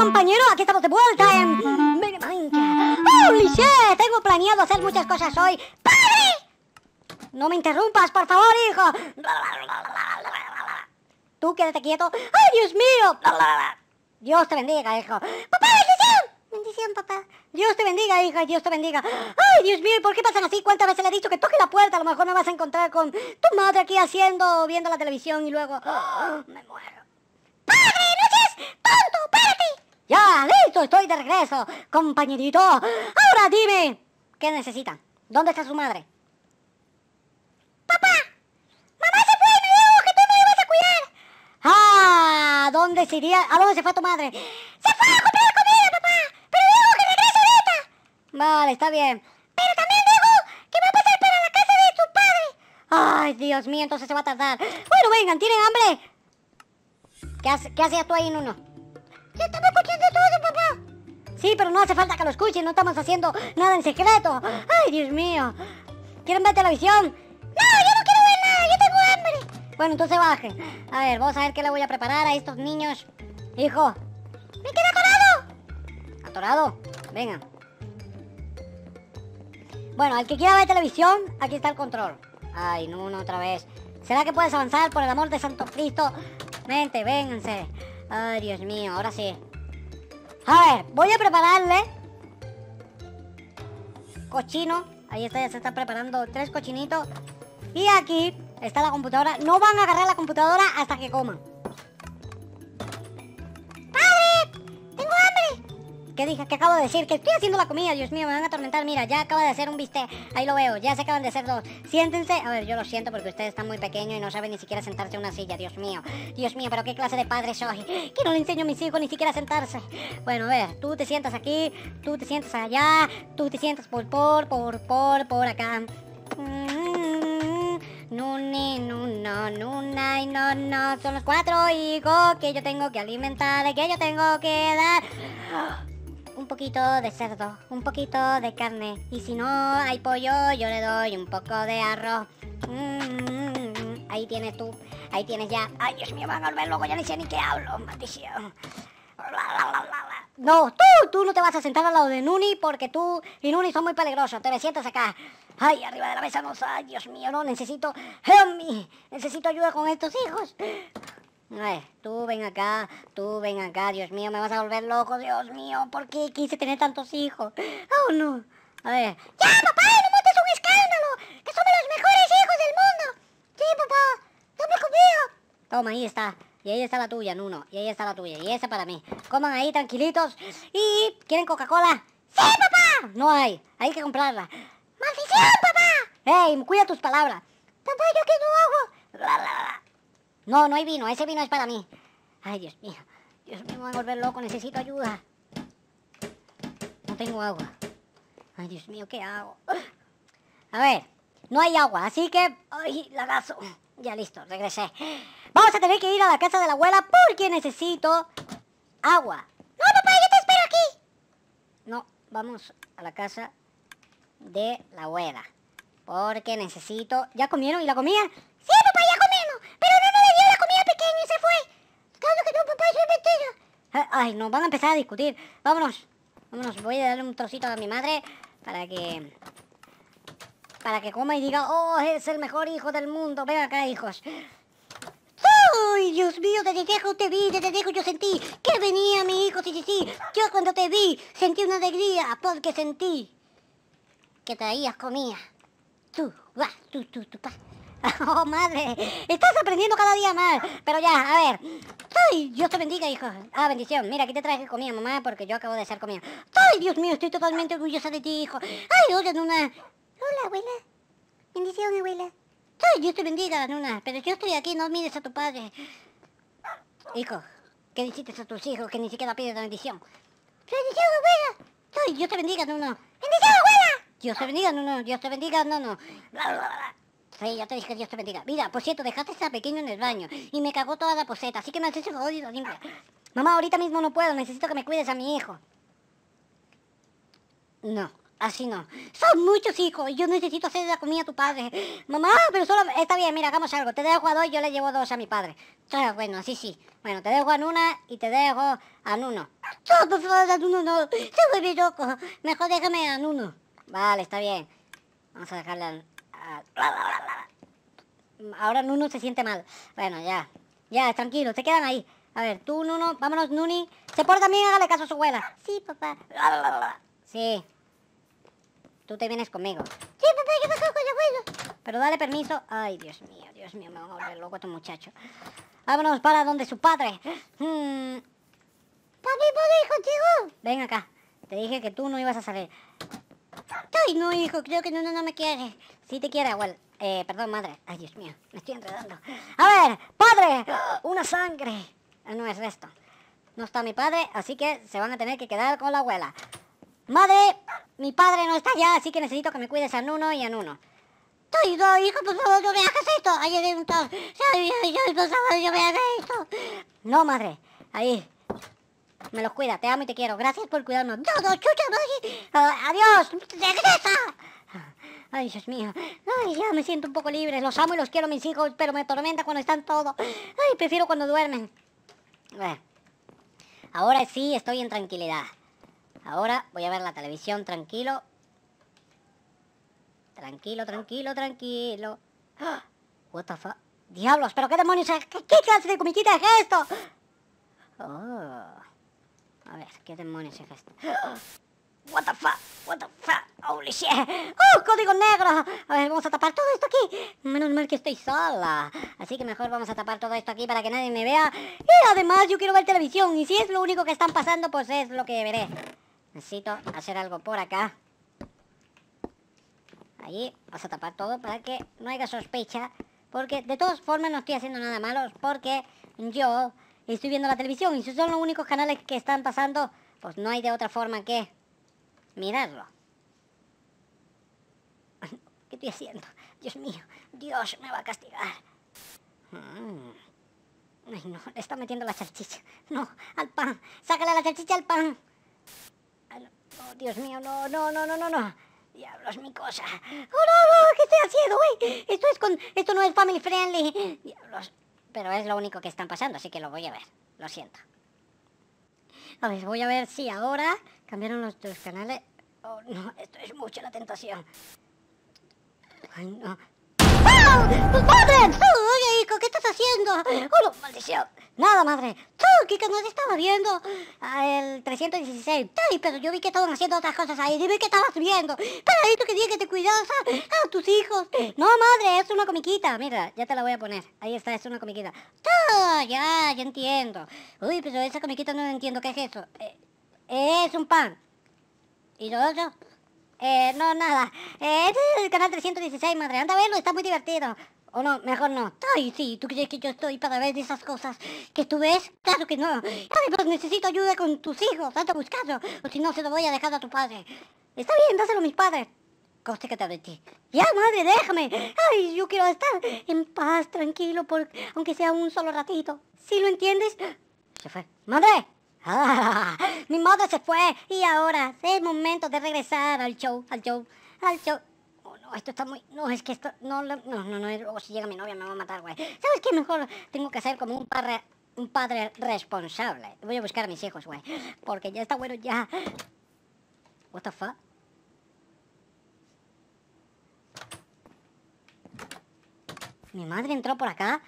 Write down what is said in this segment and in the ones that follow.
compañero? Aquí estamos de vuelta en ¡Holy shit! Tengo planeado hacer muchas cosas hoy. ¡Padre! No me interrumpas, por favor, hijo. Tú quédate quieto. ¡Ay, Dios mío! Dios te bendiga, hijo. ¡Papá, bendición! Bendición, papá. Dios te bendiga, hija. Dios te bendiga. Ay, Dios mío, ¿por qué pasan así? ¿Cuántas veces le he dicho que toque la puerta? A lo mejor me vas a encontrar con tu madre aquí haciendo, viendo la televisión y luego... ¡oh, me muero. ¡Padre, no seas tonto! ¡Párate! Ya, listo, estoy de regreso, compañerito. Ahora dime, ¿qué necesitan? ¿Dónde está su madre? Papá, mamá se fue y me dijo que tú me ibas a cuidar. Ah, ¿dónde se iría? ¿A dónde se fue tu madre? Se fue a comprar comida, papá, pero dijo que regrese ahorita. Vale, está bien. Pero también dijo que va a pasar para la casa de su padre. Ay, Dios mío, entonces se va a tardar. Bueno, vengan, ¿tienen hambre? ¿Qué, hace, qué hacías tú ahí, en uno? Sí, pero no hace falta que lo escuchen, no estamos haciendo nada en secreto. Ay, Dios mío. ¿Quieren ver televisión? No, yo no quiero ver nada, yo tengo hambre. Bueno, entonces baje. A ver, vamos a ver qué le voy a preparar a estos niños. Hijo. ¡Me queda atorado! ¿Atorado? Venga. Bueno, al que quiera ver televisión, aquí está el control. Ay, no, otra vez. ¿Será que puedes avanzar por el amor de Santo Cristo? Mente, vénganse. Ay, Dios mío, ahora sí. A ver, voy a prepararle cochino. Ahí está, ya se están preparando tres cochinitos. Y aquí está la computadora. No van a agarrar la computadora hasta que coman. ¿Qué dije? que acabo de decir? Que estoy haciendo la comida, Dios mío, me van a atormentar. Mira, ya acaba de hacer un bistec. Ahí lo veo, ya se acaban de hacer dos. Siéntense. A ver, yo lo siento porque ustedes están muy pequeños y no saben ni siquiera sentarse en una silla, Dios mío. Dios mío, pero qué clase de padre soy. Que no le enseño a mis hijos ni siquiera a sentarse. Bueno, a tú te sientas aquí, tú te sientas allá, tú te sientas por, por, por, por, por acá. Mm, no, no, no, no, no, no, son los cuatro hijos que yo tengo que alimentar, que yo tengo que dar un poquito de cerdo, un poquito de carne. Y si no hay pollo, yo le doy un poco de arroz. Mm, ahí tienes tú, ahí tienes ya. Ay, Dios mío, van a volver luego, ya ni sé ni qué hablo, maldición. No, tú, tú no te vas a sentar al lado de Nuni porque tú y Nuni son muy peligrosos. Te me sientas acá. Ay, arriba de la mesa no, ay, Dios mío, no, necesito, help me, necesito ayuda con estos hijos ver, tú ven acá, tú ven acá, Dios mío, me vas a volver loco, Dios mío, ¿por qué quise tener tantos hijos? Ah, oh, no. A ver. ¡Ya, papá! ¡No montes un escándalo! ¡Que somos los mejores hijos del mundo! Sí, papá, me conmigo. Toma, ahí está. Y ahí está la tuya, Nuno. Y ahí está la tuya. Y esa para mí. Coman ahí tranquilitos. ¿Y quieren Coca-Cola? ¡Sí, papá! No hay. Hay que comprarla. ¡Maldición, papá! ¡Ey, cuida tus palabras! Papá, ¿yo qué no hago? No, no hay vino. Ese vino es para mí. Ay, Dios mío. Dios mío, me voy a volver loco. Necesito ayuda. No tengo agua. Ay, Dios mío, ¿qué hago? A ver, no hay agua, así que... Ay, lagazo. Ya listo, regresé. Vamos a tener que ir a la casa de la abuela porque necesito agua. No, papá, yo te espero aquí. No, vamos a la casa de la abuela. Porque necesito... ¿Ya comieron? ¿Y la comían. Eh, ay, nos van a empezar a discutir. Vámonos. Vámonos, voy a darle un trocito a mi madre para que... Para que coma y diga, oh, es el mejor hijo del mundo. Ven acá, hijos. ¡Ay, Dios mío! Desde lejos te vi, desde lejos yo sentí que venía mi hijo, sí, sí, sí. Yo cuando te vi sentí una alegría porque sentí que traías comida. Tú, va, tú, tú, tú, pa. Oh, madre, estás aprendiendo cada día más. Pero ya, a ver. Ay, Dios te bendiga, hijo. Ah, bendición. Mira, aquí te traje comida, mamá, porque yo acabo de hacer comida. Ay, Dios mío, estoy totalmente orgullosa de ti, hijo. Ay, hola, Nuna. Hola, abuela. Bendición, abuela. Ay, Dios te bendiga, Nuna. Pero yo estoy aquí, no mires a tu padre. Hijo, ¿qué hiciste a tus hijos que ni siquiera piden la bendición? Bendición, abuela. Ay, Dios te bendiga, Nuno. Bendición, abuela. Dios te bendiga, Nuno. Dios te bendiga, Nuno. Bla, Sí, ya te dije, Dios te bendiga. Mira, por cierto, dejaste esa pequeño en el baño y me cagó toda la poseta, así que me has hecho jodido Mamá, ahorita mismo no puedo, necesito que me cuides a mi hijo. No, así no. Son muchos hijos, Y yo necesito hacer la comida a tu padre. Mamá, pero solo... Está bien, mira, hagamos algo. Te dejo a dos y yo le llevo dos a mi padre. bueno, así sí. Bueno, te dejo a Nuna y te dejo a Nuno. No, por favor, a Nuno no. Se vuelve loco. Mejor déjame a Nuno. Vale, está bien. Vamos a dejarle Ah, Ahora Nuno se siente mal. Bueno, ya. Ya, tranquilo, te quedan ahí. A ver, tú, Nuno, vámonos, Nuni. Se porta bien, hágale caso a su abuela. Sí, papá. Sí. Tú te vienes conmigo. Sí, papá, yo me con el abuelo. Pero dale permiso. Ay, Dios mío, Dios mío, me van a volver loco estos muchachos. Vámonos para donde su padre. Hmm. Papi, ¿puedo contigo? Ven acá. Te dije que tú no ibas a salir no, hijo, creo que no, no, me quiere. Si te quiere, abuelo. Eh, perdón, madre. Ay, Dios mío, me estoy enredando. A ver, padre, una sangre. Ah, no es esto No está mi padre, así que se van a tener que quedar con la abuela. Madre, mi padre no está ya, así que necesito que me cuides a Nuno y a Nuno. Ay, no, hijo, por favor, no me hagas esto. No, madre. Ahí, me los cuida, te amo y te quiero. Gracias por cuidarnos. Ah, adiós, regresa. Ay, Dios mío. Ay, ya me siento un poco libre. Los amo y los quiero mis hijos, pero me atormenta cuando están todos. Ay, prefiero cuando duermen. ahora sí estoy en tranquilidad. Ahora voy a ver la televisión tranquilo. Tranquilo, tranquilo, tranquilo. What the fuck? Diablos, pero qué demonios, ¿qué clase de comiquita es esto? Oh. A ver, ¿qué demonios es esto? What the fuck, what the fuck, holy shit ¡Oh, código negro! A ver, vamos a tapar todo esto aquí Menos mal que estoy sola Así que mejor vamos a tapar todo esto aquí para que nadie me vea Y además yo quiero ver televisión Y si es lo único que están pasando, pues es lo que veré Necesito hacer algo por acá Ahí vas a tapar todo para que no haya sospecha Porque de todas formas no estoy haciendo nada malo Porque yo estoy viendo la televisión y si son los únicos canales que están pasando, pues no hay de otra forma que mirarlo. ¿Qué estoy haciendo? Dios mío, Dios me va a castigar. Mm. Ay, no, le está metiendo la salchicha. No, al pan. Sácale la salchicha al pan. oh, Dios mío, no, no, no, no, no, no. Diablos, mi cosa. ¡Oh, no, no! ¿Qué estoy haciendo, güey? Esto es con... Esto no es family friendly. Diablos pero es lo único que están pasando, así que lo voy a ver, lo siento. A ver, voy a ver si ahora cambiaron los canales. Oh, no, esto es mucha la tentación. Ay, no. ¡Oh! ¡Padre! Oye, hijo! ¿Qué estás haciendo? Eh. ¡Oh, ¡Maldición! Nada, madre. Tú, que no te estaba viendo ah, el 316. Ay, pero yo vi que estaban haciendo otras cosas ahí. Dime que estabas viendo. Pero ahí tú dije que te cuidas a, tus hijos. No, madre, es una comiquita. Mira, ya te la voy a poner. Ahí está, es una comiquita. Ah, ya, ya entiendo. Uy, pero esa comiquita no entiendo. ¿Qué es eso? Eh, es un pan. ¿Y lo otro? Eh, no, nada. este es el canal 316, madre. Anda a verlo, está muy divertido. O no, mejor no. Ay, sí, ¿tú crees que yo estoy para ver esas cosas que tú ves? Claro que no. Ay, pero necesito ayuda con tus hijos, tanto buscarlo. O si no, se lo voy a dejar a tu padre. Está bien, dáselo a mis padres. Coste que te ti. Ya, madre, déjame. Ay, yo quiero estar en paz, tranquilo, aunque sea un solo ratito. si lo entiendes? Se fue. ¡Madre! Ah, mi madre se fue y ahora es momento de regresar al show, al show, al show. Oh, esto está muy... No, es que esto... No, no, no, oh, si llega mi novia me va a matar, güey. ¿Sabes qué? Mejor tengo que hacer como un padre, un padre responsable. Voy a buscar a mis hijos, güey. Porque ya está bueno, ya... What the fuck? Mi madre entró por acá.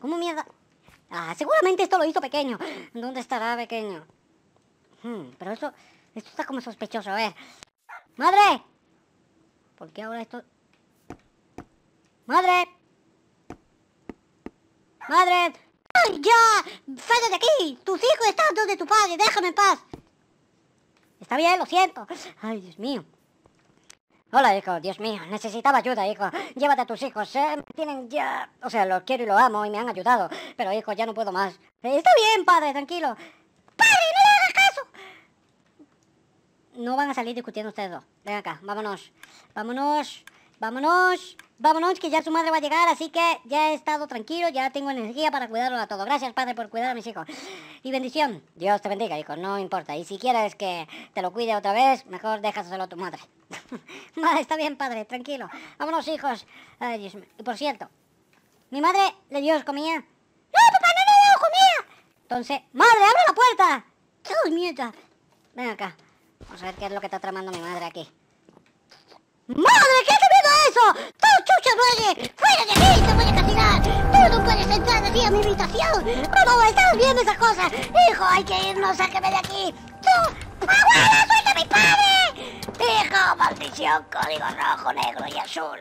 ¿Cómo mierda? Ah, seguramente esto lo hizo pequeño. ¿Dónde estará pequeño? Hmm, pero eso... esto está como sospechoso, a ¡Madre! porque ahora esto...? ¡Madre! ¡Madre! ¡Ay, ya! ¡Sale de aquí! ¡Tus hijos están donde tu padre! ¡Déjame en paz! Está bien, lo siento. ¡Ay, Dios mío! Hola, hijo. Dios mío. Necesitaba ayuda, hijo. Llévate a tus hijos. Eh. Tienen ya... O sea, los quiero y los amo y me han ayudado. Pero, hijo, ya no puedo más. Está bien, padre. Tranquilo. no van a salir discutiendo ustedes dos. Ven acá, vámonos. Vámonos, vámonos, vámonos, que ya su madre va a llegar, así que ya he estado tranquilo, ya tengo energía para cuidarlo a todo. Gracias, padre, por cuidar a mis hijos. Y bendición. Dios te bendiga, hijo, no importa. Y si quieres que te lo cuide otra vez, mejor déjaselo a tu madre. madre, está bien, padre, tranquilo. Vámonos, hijos. Y por cierto, mi madre le dio comida. ¡No, papá, no le dio comida! Entonces, madre, abre la puerta. ¡Dios, mierda! Ven acá. Vamos pues a ver qué es lo que está tramando mi madre aquí. ¡Madre, qué miedo eso! ¡Tú, chucha duele! ¡Fuera de aquí! te voy a castigar! ¡Tú no puedes entrar así a mi habitación! ¡Mamá, estás bien esas cosas! ¡Hijo, hay que irnos! ¡Sáqueme de aquí! ¡Tú! ¡Abuela, suelta a mi padre! ¡Hijo, maldición, código rojo, negro y azul!